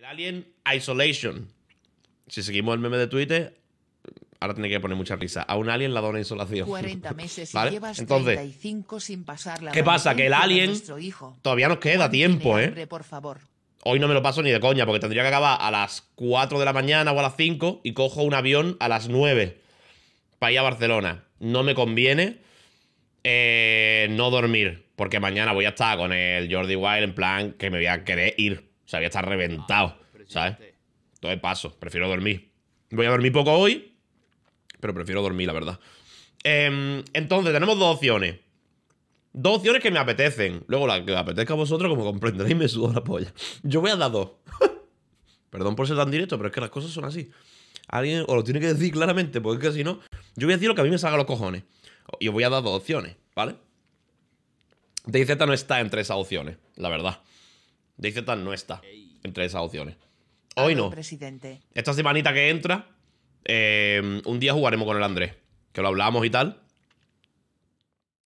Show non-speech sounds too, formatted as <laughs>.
El Alien Isolation. Si seguimos el meme de Twitter, ahora tiene que poner mucha risa. A un alien la dona insolación. 40 meses <laughs> ¿Vale? Entonces, 35 sin pasar la ¿Qué pasa? Que el alien todavía nos queda tiempo, ¿eh? Hoy no me lo paso ni de coña, porque tendría que acabar a las 4 de la mañana o a las 5 y cojo un avión a las 9 para ir a Barcelona. No me conviene eh, no dormir, porque mañana voy a estar con el Jordi Wild en plan que me voy a querer ir sea, voy estar reventado, ah, ¿sabes? Todo de paso, prefiero dormir. Voy a dormir poco hoy, pero prefiero dormir, la verdad. Em, entonces, tenemos dos opciones. Dos opciones que me apetecen. Luego, la que apetezca a vosotros, como comprenderéis, me sudo la polla. Yo voy a dar dos. <laughs> Perdón por ser tan directo, pero es que las cosas son así. Alguien o lo tiene que decir claramente, porque es que si no, yo voy a decir lo que a mí me salga los cojones. Y os voy a dar dos opciones, ¿vale? DZ no está entre esas opciones, la verdad tal no está entre esas opciones. Hoy no. Presidente. Esta semanita que entra, eh, un día jugaremos con el Andrés, que lo hablamos y tal.